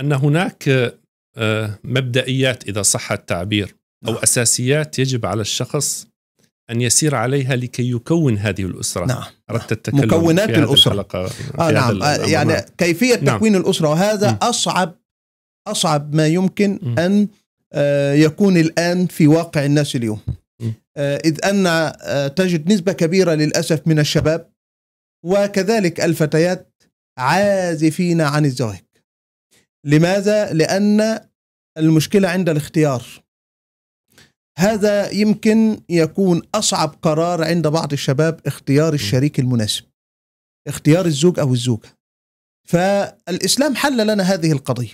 ان هناك آه، مبدئيات اذا صح التعبير او نعم. اساسيات يجب على الشخص ان يسير عليها لكي يكون هذه الاسره نعم اردت نعم. التكلم مكونات في الاسره في آه نعم آه، يعني كيفيه نعم. تكوين نعم. الاسره وهذا م. اصعب اصعب ما يمكن م. ان آه، يكون الان في واقع الناس اليوم م. اذ ان تجد نسبه كبيره للاسف من الشباب وكذلك الفتيات عازفين عن الزواج لماذا؟ لأن المشكلة عند الاختيار هذا يمكن يكون أصعب قرار عند بعض الشباب اختيار الشريك المناسب اختيار الزوج أو الزوجة فالإسلام حل لنا هذه القضية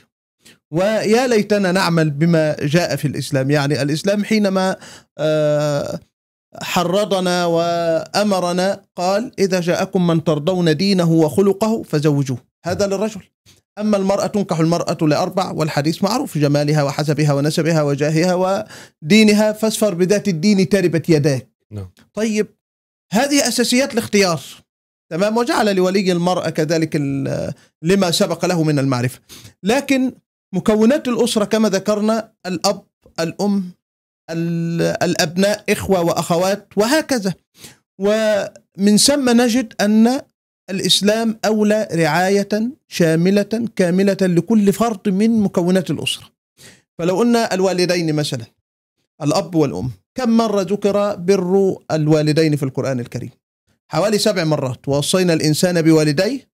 ويا ليتنا نعمل بما جاء في الإسلام يعني الإسلام حينما آه، حرضنا وامرنا قال اذا جاءكم من ترضون دينه وخلقه فزوجوه هذا للرجل أما المرأة تنكح المرأة لأربع والحديث معروف جمالها وحسبها ونسبها وجاهها ودينها فاسفر بذات الدين تربت يداك نعم. طيب هذه أساسيات الاختيار تمام وجعل لولي المرأة كذلك لما سبق له من المعرفة لكن مكونات الأسرة كما ذكرنا الأب الأم الأبناء إخوة وأخوات وهكذا ومن ثم نجد أن الإسلام أولى رعاية شاملة كاملة لكل فرد من مكونات الأسرة فلو قلنا الوالدين مثلا الأب والأم كم مرة ذكر بر الوالدين في القرآن الكريم حوالي سبع مرات ووصينا الإنسان بوالديه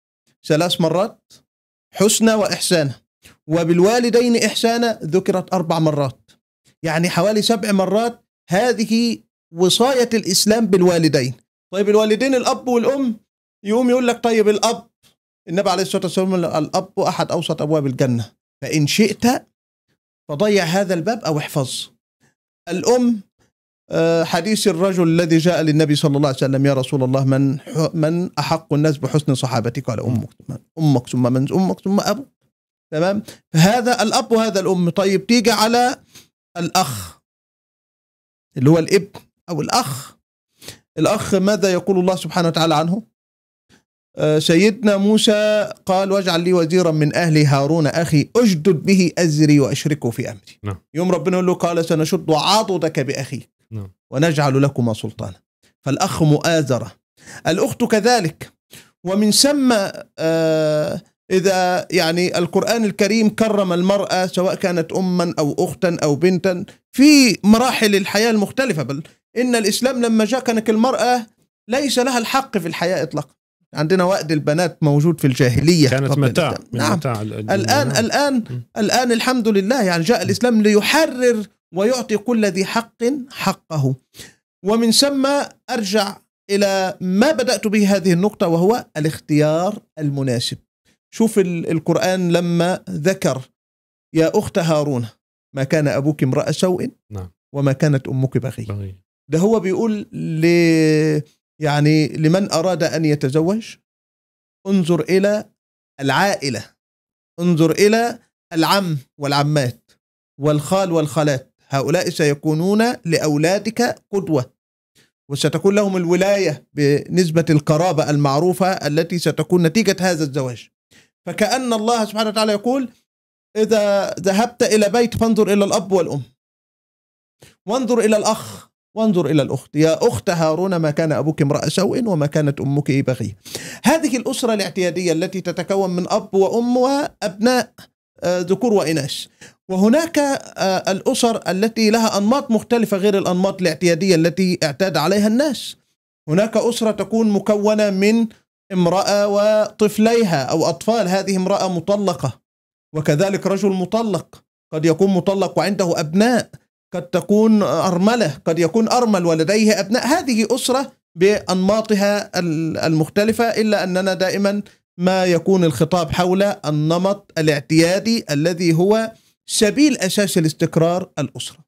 ثلاث مرات حسنى وإحسانا وبالوالدين إحسانا ذكرت أربع مرات يعني حوالي سبع مرات هذه وصاية الإسلام بالوالدين طيب الوالدين الأب والأم يقوم يقول لك طيب الاب النبي عليه الصلاه والسلام الاب احد اوسط ابواب الجنه فان شئت فضيع هذا الباب او احفظ الام آه، حديث الرجل الذي جاء للنبي صلى الله عليه وسلم يا رسول الله من من احق الناس بحسن صحابتك قال امك امك ثم من امك ثم ابو تمام فهذا الاب وهذا الام طيب تيجي على الاخ اللي هو الابن او الاخ الاخ ماذا يقول الله سبحانه وتعالى عنه آه، سيدنا موسى قال واجعل لي وزيرا من اهل هارون أخي أشدد به أزري وأشركه في أمري نعم. يوم ربنا يقول له قال سنشد عضدك بأخيك نعم. ونجعل لكما سلطانا فالأخ مؤازرة الأخت كذلك ومن ثم آه إذا يعني القرآن الكريم كرم المرأة سواء كانت أما أو أختا أو بنتا في مراحل الحياة المختلفة بل إن الإسلام لما جاء كانت المرأة ليس لها الحق في الحياة إطلاقا عندنا وأد البنات موجود في الجاهلية كانت متاع نعم متاع الآن الآن م. الآن الحمد لله يعني جاء الإسلام ليحرر ويعطي كل ذي حق حقه ومن ثم أرجع إلى ما بدأت به هذه النقطة وهو الاختيار المناسب شوف القرآن لما ذكر يا أخت هارون ما كان أبوك امرأ سوء نعم. وما كانت أمك بغي, بغي. ده هو بيقول ل... يعني لمن أراد أن يتزوج انظر إلى العائلة انظر إلى العم والعمات والخال والخالات هؤلاء سيكونون لأولادك قدوة وستكون لهم الولاية بنسبة القرابة المعروفة التي ستكون نتيجة هذا الزواج فكأن الله سبحانه وتعالى يقول إذا ذهبت إلى بيت فانظر إلى الأب والأم وانظر إلى الأخ وانظر إلى الأخت يا أخت هارون ما كان أبوك امرأ سوء وما كانت أمك بغية هذه الأسرة الاعتيادية التي تتكون من أب وأم وأبناء آه، ذكور وإناث وهناك آه، الأسر التي لها أنماط مختلفة غير الأنماط الاعتيادية التي اعتاد عليها الناس هناك أسرة تكون مكونة من امرأة وطفليها أو أطفال هذه امرأة مطلقة وكذلك رجل مطلق قد يكون مطلق وعنده أبناء قد تكون أرملة قد يكون أرمل ولديه أبناء هذه أسرة بأنماطها المختلفة إلا أننا دائما ما يكون الخطاب حول النمط الاعتيادي الذي هو سبيل أساس الاستقرار الأسرة